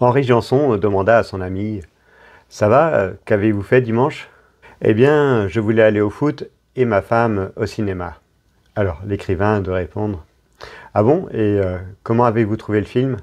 Henri Janson euh, demanda à son ami Ça va, euh, qu'avez-vous fait dimanche Eh bien, je voulais aller au foot et ma femme au cinéma. Alors, l'écrivain de répondre Ah bon, et euh, comment avez-vous trouvé le film